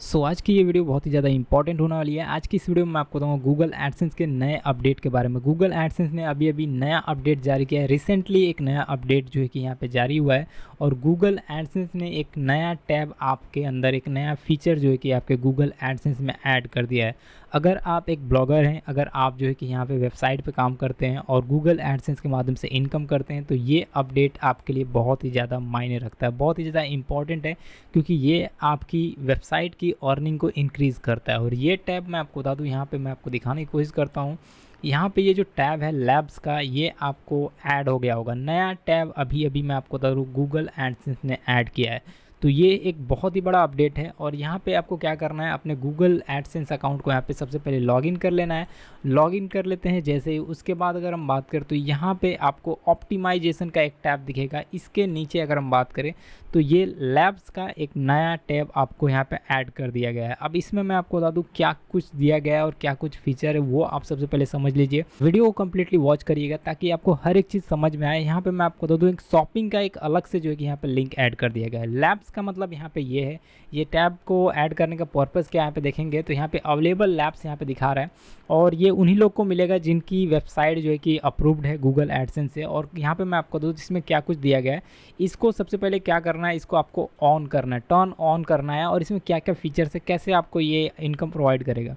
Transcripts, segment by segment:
सो so, आज की ये वीडियो बहुत ही ज़्यादा इंपॉर्टेंट होने वाली है आज की इस वीडियो में मैं आपको बताऊँगा गूगल एडसेंस के नए अपडेट के बारे में गूगल एडसेंस ने अभी अभी नया अपडेट जारी किया है रिसेंटली एक नया अपडेट जो है कि यहाँ पे जारी हुआ है और गूगल एडसेंस ने एक नया टैब आपके अंदर एक नया फीचर जो है कि आपके गूगल एडसेंस में ऐड कर दिया है अगर आप एक ब्लॉगर हैं अगर आप जो है कि यहाँ पर वेबसाइट पर काम करते हैं और गूगल एडसेंस के माध्यम से इनकम करते हैं तो ये अपडेट आपके लिए बहुत ही ज़्यादा मायने रखता है बहुत ही ज़्यादा इंपॉर्टेंट है क्योंकि ये आपकी वेबसाइट की आपकी अर्निंग को इंक्रीज़ करता है और ये टैब मैं आपको बता दूँ यहाँ पे मैं आपको दिखाने की कोशिश करता हूँ यहाँ पे ये जो टैब है लैब्स का ये आपको ऐड हो गया होगा नया टैब अभी अभी मैं आपको बता दूँ गूगल एडसेंस ने ऐड किया है तो ये एक बहुत ही बड़ा अपडेट है और यहाँ पे आपको क्या करना है अपने गूगल एडसेंस अकाउंट को यहाँ पे सबसे पहले लॉगिन कर लेना है लॉगिन कर लेते हैं जैसे ही उसके बाद अगर हम बात करें तो यहाँ पे आपको ऑप्टिमाइजेशन का एक टैब दिखेगा इसके नीचे अगर हम बात करें तो ये लैब्स का एक नया टैब आपको यहाँ पर ऐड कर दिया गया है अब इसमें मैं आपको बता दूँ क्या कुछ दिया गया है और क्या कुछ फीचर है वो आप सबसे पहले समझ लीजिए वीडियो को कम्प्लीटली वॉच करिएगा ताकि आपको हर एक चीज़ समझ में आए यहाँ पर मैं आपको बता दूँ एक शॉपिंग का एक अलग से जो है कि यहाँ पर लिंक ऐड कर दिया गया है लैब्स इसका मतलब यहाँ पे ये है ये टैब को ऐड करने का पर्पज़ क्या यहाँ पे देखेंगे तो यहाँ पे अवेलेबल लैब्स यहाँ पे दिखा रहा है और ये उन्हीं लोग को मिलेगा जिनकी वेबसाइट जो है कि अप्रूव्ड है गूगल एडसेंस से और यहाँ पर मैं आपको दूँ जिसमें क्या कुछ दिया गया है इसको सबसे पहले क्या करना है इसको आपको ऑन करना है टर्न ऑन करना है और इसमें क्या क्या फीचर्स है कैसे आपको ये इनकम प्रोवाइड करेगा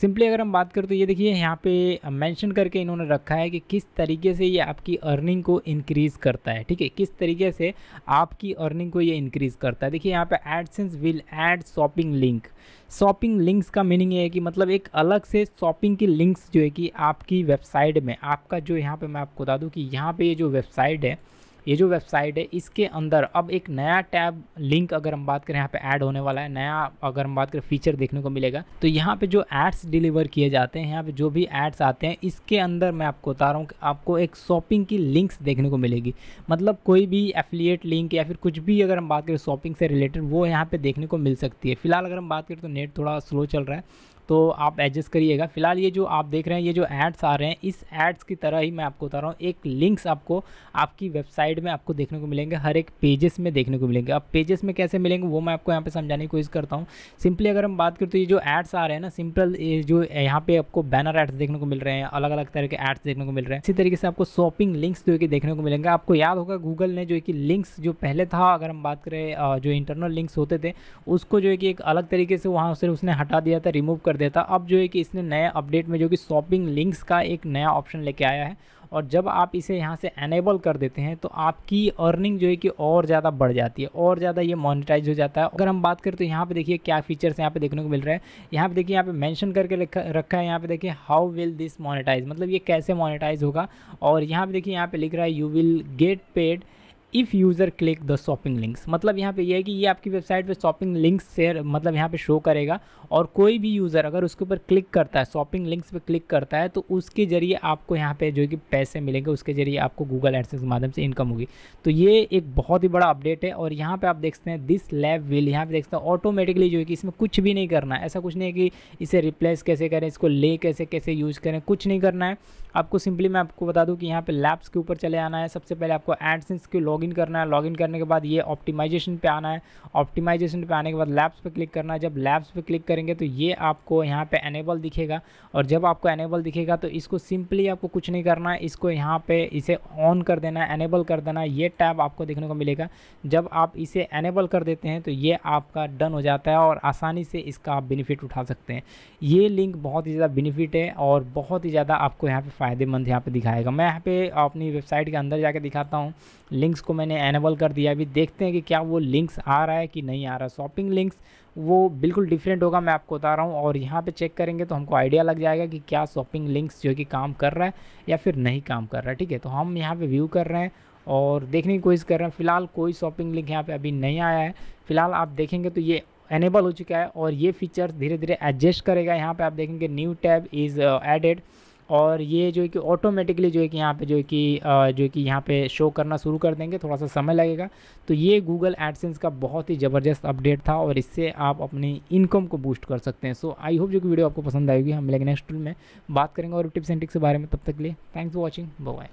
सिंपली अगर हम बात करें तो ये देखिए यहाँ पे मेंशन करके इन्होंने रखा है कि किस तरीके से ये आपकी अर्निंग को इंक्रीज़ करता है ठीक है किस तरीके से आपकी अर्निंग को ये इंक्रीज़ करता है देखिए यहाँ पे AdSense will add shopping link shopping links का मीनिंग ये है कि मतलब एक अलग से शॉपिंग की लिंक्स जो है कि आपकी वेबसाइट में आपका जो यहाँ पर मैं आपको बता दूँ कि यहाँ पर ये जो वेबसाइट है ये जो वेबसाइट है इसके अंदर अब एक नया टैब लिंक अगर हम बात करें यहाँ पे ऐड होने वाला है नया अगर हम बात करें फीचर देखने को मिलेगा तो यहाँ पे जो एड्स डिलीवर किए जाते हैं यहाँ पे जो भी एड्स आते हैं इसके अंदर मैं आपको बता रहा हूँ कि आपको एक शॉपिंग की लिंक्स देखने को मिलेगी मतलब कोई भी एफिलिएट लिंक या फिर कुछ भी अगर हम बात करें शॉपिंग से रिलेटेड वो यहाँ पर देखने को मिल सकती है फिलहाल अगर हम बात करें तो नेट थोड़ा स्लो चल रहा है तो आप एडजस्ट करिएगा फिलहाल ये जो आप देख रहे हैं ये जो एड्स आ रहे हैं इस एड्स की तरह ही मैं आपको बता रहा हूँ एक लिंक्स आपको आपकी वेबसाइट में आपको देखने को मिलेंगे हर एक पेजेस में देखने को मिलेंगे अब पेजेस में कैसे मिलेंगे वो मैं आपको यहाँ पे समझाने की कोशिश करता हूँ सिंपली अगर हम बात करें तो ये जो एड्स आ रहे हैं ना सिंपल जो यहाँ पे आपको बैनर एड्स देखने को मिल रहे हैं अलग अलग तरह के एड्स देखने को मिल रहे हैं इसी तरीके से आपको शॉपिंग लिंक्स जो कि देखने को मिलेंगे आपको याद होगा गूगल ने जो कि लिंक्स जो पहले था अगर हम बात करें जो इंटरनल लिंक्स होते थे उसको जो है कि एक अलग तरीके से वहाँ से उसने हटा दिया था रिमूव कर देता अब जो है कि इसने नए अपडेट में जो कि शॉपिंग लिंक्स का एक नया ऑप्शन लेके आया है और जब आप इसे यहाँ से एनेबल कर देते हैं तो आपकी अर्निंग जो है कि और ज़्यादा बढ़ जाती है और ज़्यादा ये मोनिटाइज हो जाता है अगर हम बात करें तो यहाँ पे देखिए क्या फीचर्स यहाँ पे देखने को मिल रहा है यहाँ पे देखिए यहाँ पे मेंशन करके रखा है यहाँ पे देखिए हाउ विल दिस मोनिटाइज मतलब ये कैसे मोनिटाइज होगा और यहाँ पर देखिए यहाँ पर लिख रहा है you will get paid if user click the shopping links मतलब यहाँ पे ये यह है कि ये आपकी वेबसाइट पे शॉपिंग लिंक्स शेयर मतलब यहाँ पे शो करेगा और कोई भी यूज़र अगर उसके ऊपर क्लिक करता है शॉपिंग लिंक्स पे क्लिक करता है तो उसके ज़रिए आपको यहाँ पे जो कि पैसे मिलेंगे उसके ज़रिए आपको गूगल एडसेंस के माध्यम से इनकम होगी तो ये एक बहुत ही बड़ा अपडेट है और यहाँ पर आप देखते हैं दिस लैब विल यहाँ पर देखते हैं ऑटोमेटिकली जो है कि इसमें कुछ भी नहीं करना है ऐसा कुछ नहीं है कि इसे रिप्लेस कैसे करें इसको ले कैसे कैसे यूज़ करें कुछ नहीं करना है आपको सिंपली मैं आपको बता दूँ कि यहाँ पर लैब्स के ऊपर चले आना है सबसे पहले आपको एडसेंस के लॉग लॉगिन करना है लॉगिन करने के बाद ये ऑप्टिमाइजेशन पे आना है ऑप्टिमाइजेशन पे आने के बाद लैब्स पे क्लिक करना है जब लैब्स पे क्लिक करेंगे तो ये आपको यहाँ पे एनेबल दिखेगा और जब आपको एनेबल दिखेगा तो इसको सिंपली आपको कुछ नहीं करना है इसको यहाँ पे इसे ऑन कर देना है एनेबल कर देना है ये टैब आपको देखने को मिलेगा जब आप इसे एनेबल कर देते हैं तो ये आपका डन हो जाता है और आसानी से इसका आप बेनिफिट उठा सकते हैं ये लिंक बहुत ही ज़्यादा बेनिफिट है और बहुत ही ज़्यादा आपको यहाँ पर फ़ायदेमंद यहाँ पर दिखाएगा मैं यहाँ पर अपनी वेबसाइट के अंदर जाकर दिखाता हूँ लिंक्स इसको मैंने एनेबल कर दिया अभी देखते हैं कि क्या वो लिंक्स आ रहा है कि नहीं आ रहा शॉपिंग लिंक्स वो बिल्कुल डिफरेंट होगा मैं आपको बता रहा हूँ और यहाँ पे चेक करेंगे तो हमको आइडिया लग जाएगा कि क्या शॉपिंग लिंक्स जो कि काम कर रहा है या फिर नहीं काम कर रहा है ठीक है तो हम यहाँ पर व्यू कर रहे हैं और देखने की कोशिश कर रहे हैं फ़िलहाल कोई शॉपिंग लिंक यहाँ पर अभी नहीं आया है फ़िलहाल आप देखेंगे तो ये एनेबल हो चुका है और ये फीचर्स धीरे धीरे एडजस्ट करेगा यहाँ पर आप देखेंगे new tab is added uh, और ये जो है कि ऑटोमेटिकली जो है कि यहाँ पे जो है कि जो है कि यहाँ पे शो करना शुरू कर देंगे थोड़ा सा समय लगेगा तो ये गूगल एडसेंस का बहुत ही ज़बरदस्त अपडेट था और इससे आप अपनी इनकम को बूस्ट कर सकते हैं सो आई होप जो कि वीडियो आपको पसंद आएगी हम लेकिन नेक्स्ट में बात करेंगे और टिप्स एंड टिक्स के बारे में तब तक लिए थैंक्स फॉर वॉचिंग बाय